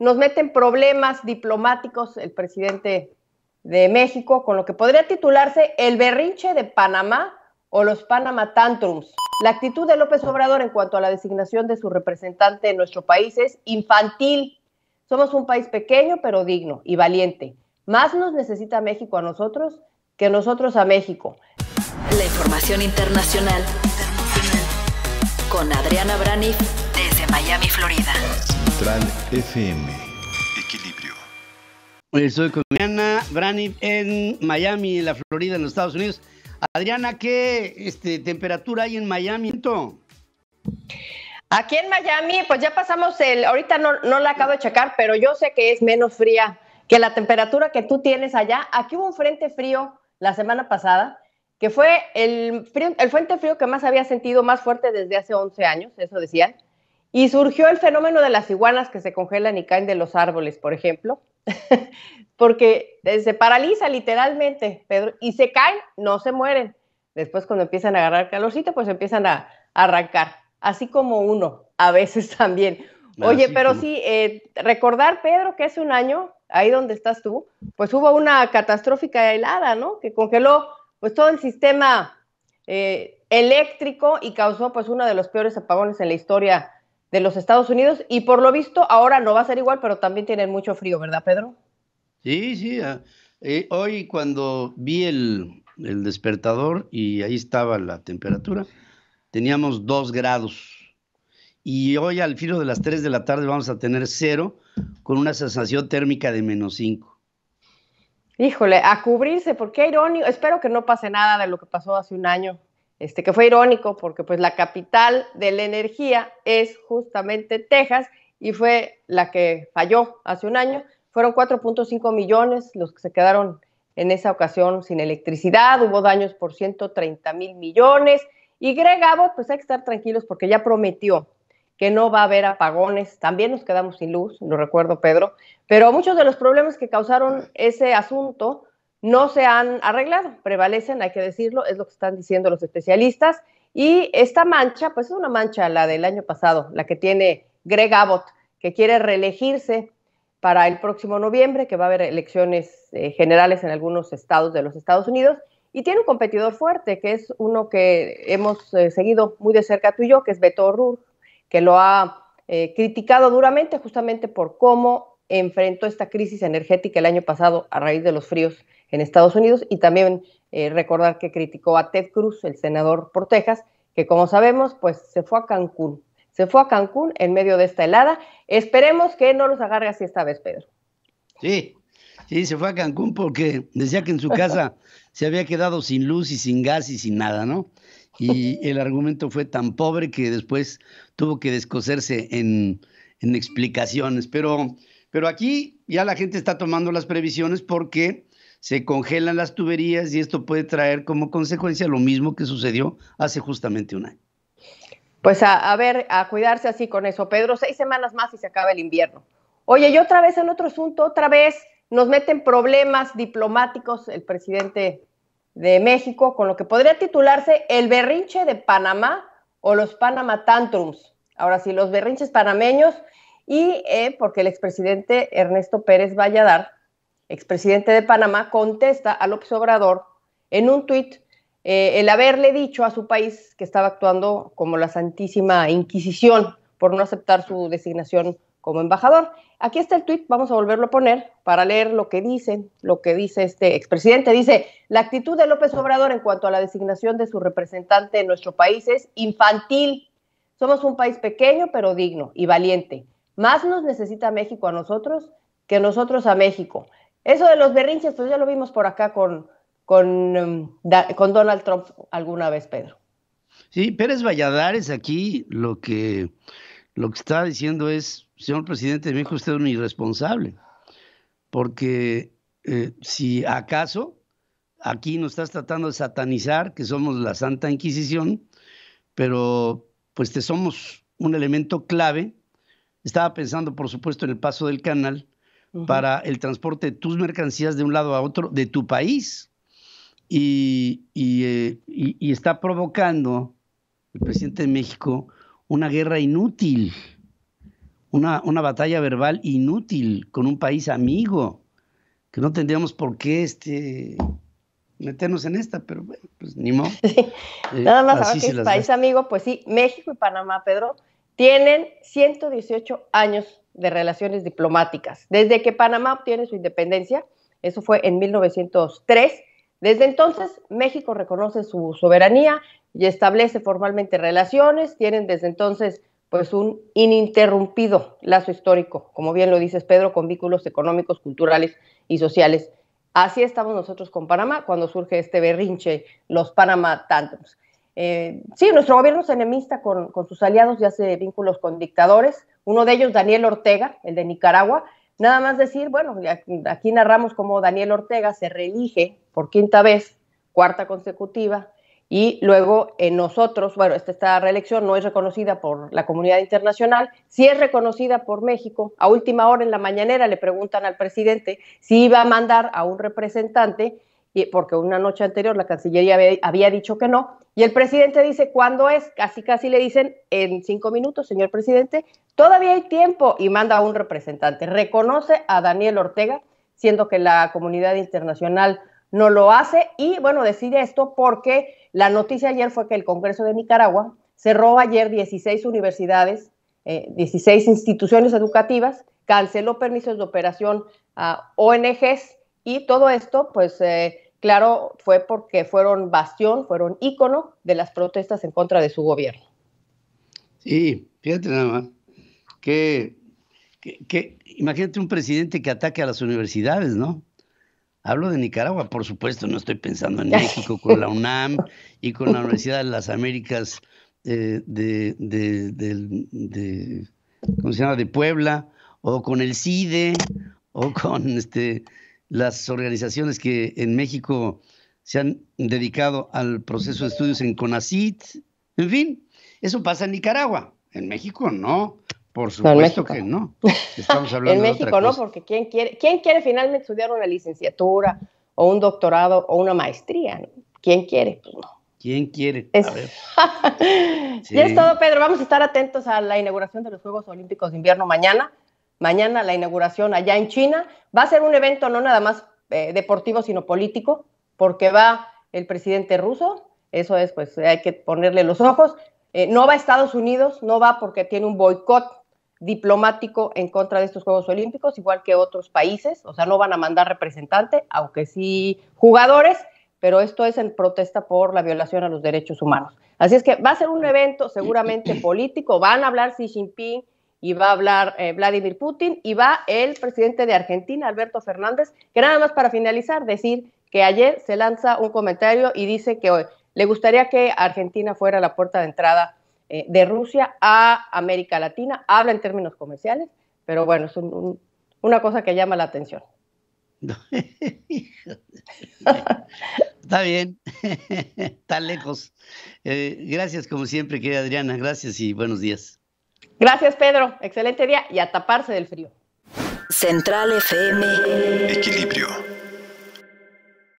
nos meten problemas diplomáticos el presidente de México con lo que podría titularse el berrinche de Panamá o los Panama Tantrums. La actitud de López Obrador en cuanto a la designación de su representante en nuestro país es infantil. Somos un país pequeño pero digno y valiente. Más nos necesita México a nosotros que nosotros a México. La información internacional con Adriana Brani desde Miami, Florida. Central FM. Equilibrio. Estoy con Adriana Brani en Miami, en la Florida, en los Estados Unidos. Adriana, ¿qué este, temperatura hay en Miami? Aquí en Miami, pues ya pasamos el, ahorita no, la acabo de checar, pero yo sé que es menos fría que la temperatura que tú tienes allá. Aquí hubo un frente frío la semana pasada, que fue el, el frente frío que más había sentido más fuerte desde hace 11 años, eso decía. Y surgió el fenómeno de las iguanas que se congelan y caen de los árboles, por ejemplo, porque eh, se paraliza literalmente, Pedro, y se caen, no se mueren. Después cuando empiezan a agarrar calorcito, pues empiezan a, arrancar, así como uno, a veces también. Oye, pero sí, eh, recordar, Pedro, que hace un año, ahí donde estás tú, pues hubo una catastrófica helada, ¿no? Que congeló pues todo el sistema eh, eléctrico y causó pues uno de los peores apagones en la historia de los Estados Unidos y por lo visto ahora no va a ser igual, pero también tienen mucho frío, ¿verdad, Pedro? Sí, sí. Ah, eh, hoy cuando vi el, despertador y ahí estaba la temperatura, teníamos dos grados. Y hoy al filo de las 3 de la tarde vamos a tener cero con una sensación térmica de menos 5. Híjole, a cubrirse, porque irónico. Espero que no pase nada de lo que pasó hace un año este, que fue irónico porque pues la capital de la energía es justamente Texas y fue la que falló hace un año. Fueron 4.5 millones los que se quedaron en esa ocasión sin electricidad, hubo daños por 130 mil millones y Greg pues hay que estar tranquilos porque ya prometió que no va a haber apagones, también nos quedamos sin luz, lo recuerdo Pedro, pero muchos de los problemas que causaron ese asunto no se han arreglado, prevalecen, hay que decirlo, es lo que están diciendo los especialistas. Y esta mancha, pues es una mancha, la del año pasado, la que tiene Greg Abbott, que quiere reelegirse para el próximo noviembre, que va a haber elecciones eh, generales en algunos estados de los Estados Unidos. Y tiene un competidor fuerte, que es uno que hemos eh, seguido muy de cerca tú y yo, que es Beto O'Rourke, que lo ha eh, criticado duramente justamente por cómo enfrentó esta crisis energética el año pasado a raíz de los fríos en Estados Unidos y también eh, recordar que criticó a Ted Cruz, el senador por Texas, que como sabemos, pues se fue a Cancún. Se fue a Cancún en medio de esta helada. Esperemos que no los agarre así esta vez, Pedro. Sí, sí, se fue a Cancún porque decía que en su casa se había quedado sin luz y sin gas y sin nada, ¿no? Y el argumento fue tan pobre que después tuvo que descoserse en, explicaciones. Pero, pero aquí ya la gente está tomando las previsiones porque se congelan las tuberías y esto puede traer como consecuencia lo mismo que sucedió hace justamente un año. Pues a, ver, a cuidarse así con eso, Pedro, seis semanas más y se acaba el invierno. Oye, y otra vez en otro asunto, otra vez nos meten problemas diplomáticos el presidente de México con lo que podría titularse el berrinche de Panamá o los Panama Tantrums. Ahora sí, los berrinches panameños y eh, porque el expresidente Ernesto Pérez dar expresidente de Panamá, contesta a López Obrador en un tuit eh, el haberle dicho a su país que estaba actuando como la Santísima Inquisición por no aceptar su designación como embajador. Aquí está el tuit, vamos a volverlo a poner para leer lo que dice, lo que dice este expresidente. Dice, la actitud de López Obrador en cuanto a la designación de su representante en nuestro país es infantil. Somos un país pequeño pero digno y valiente. Más nos necesita México a nosotros que nosotros a México. Eso de los berrinches, pues ya lo vimos por acá con, em, con, Donald Trump alguna vez, Pedro. Sí, Pérez Valladares aquí lo que, lo que está diciendo es, señor presidente, me dijo usted un irresponsable, porque eh, si acaso aquí nos estás tratando de satanizar, que somos la Santa Inquisición, pero pues te somos un elemento clave. Estaba pensando, por supuesto, en el paso del canal, para el transporte de tus mercancías de un lado a otro de tu país. Eh, y, está provocando el presidente de México una guerra inútil, una, una, batalla verbal inútil con un país amigo, que no tendríamos por qué este, meternos en esta, pero bueno, pues ni modo. Nada eh, más ahora que es país amigo, pues sí, México y Panamá, Pedro, tienen 118 años de Relaciones Diplomáticas. Desde que Panamá obtiene su independencia, eso fue en 1903, desde entonces México reconoce su soberanía y establece formalmente relaciones, tienen desde entonces pues un ininterrumpido lazo histórico, como bien lo dices Pedro, con vínculos económicos, culturales y sociales. Así estamos nosotros con Panamá cuando surge este berrinche, los panamá tantos eh, sí, nuestro gobierno es enemista con, con, sus aliados y hace vínculos con dictadores uno de ellos Daniel Ortega, el de Nicaragua, nada más decir, bueno, aquí narramos cómo Daniel Ortega se reelige por quinta vez, cuarta consecutiva, y luego en nosotros, bueno, esta, esta, reelección no es reconocida por la comunidad internacional, sí es reconocida por México. A última hora en la mañanera le preguntan al presidente si iba a mandar a un representante porque una noche anterior la Cancillería había, dicho que no, y el presidente dice, ¿cuándo es? Casi casi le dicen, en cinco minutos, señor presidente, todavía hay tiempo, y manda a un representante. Reconoce a Daniel Ortega, siendo que la comunidad internacional no lo hace, y bueno, decide esto porque la noticia ayer fue que el Congreso de Nicaragua cerró ayer 16 universidades, 16 eh, instituciones educativas, canceló permisos de operación a ONGs, y todo esto, pues eh, claro, fue porque fueron bastión, fueron ícono de las protestas en contra de su gobierno. Sí, fíjate nada más. Que, que, imagínate un presidente que ataque a las universidades, ¿no? Hablo de Nicaragua, por supuesto, no estoy pensando en México con la UNAM y con la Universidad de las Américas eh, de, de, de, de, ¿cómo se llama? de Puebla, o con el CIDE, o con este, las organizaciones que en México se han dedicado al proceso de estudios en CONACIT, en fin, eso pasa en Nicaragua, en México no, por supuesto que no. Estamos hablando en México no, porque ¿quién quiere, ¿quién quiere finalmente estudiar una licenciatura o un doctorado o una maestría? ¿Quién quiere? Pues no. ¿Quién quiere? A ver. Ya es todo, Pedro. Vamos a estar atentos a la inauguración de los Juegos Olímpicos de Invierno mañana mañana la inauguración allá en China. Va a ser un evento no nada más eh, deportivo, sino político, porque va el presidente ruso, eso es, pues hay que ponerle los ojos. Eh, no va a Estados Unidos, no va porque tiene un boicot diplomático en contra de estos Juegos Olímpicos, igual que otros países, o sea, no van a mandar representante, aunque sí jugadores, pero esto es en protesta por la violación a los derechos humanos. Así es que va a ser un evento seguramente político, van a hablar Xi Jinping, y va a hablar eh, Vladimir Putin y va el presidente de Argentina, Alberto Fernández, que nada más para finalizar, decir que ayer se lanza un comentario y dice que hoy le gustaría que Argentina fuera la puerta de entrada eh, de Rusia a América Latina, habla en términos comerciales, pero bueno, es una cosa que llama la atención. Está bien, está lejos. Eh, gracias como siempre, querida Adriana, gracias y buenos días. Gracias, Pedro. Excelente día y a taparse del frío. Central FM. Equilibrio.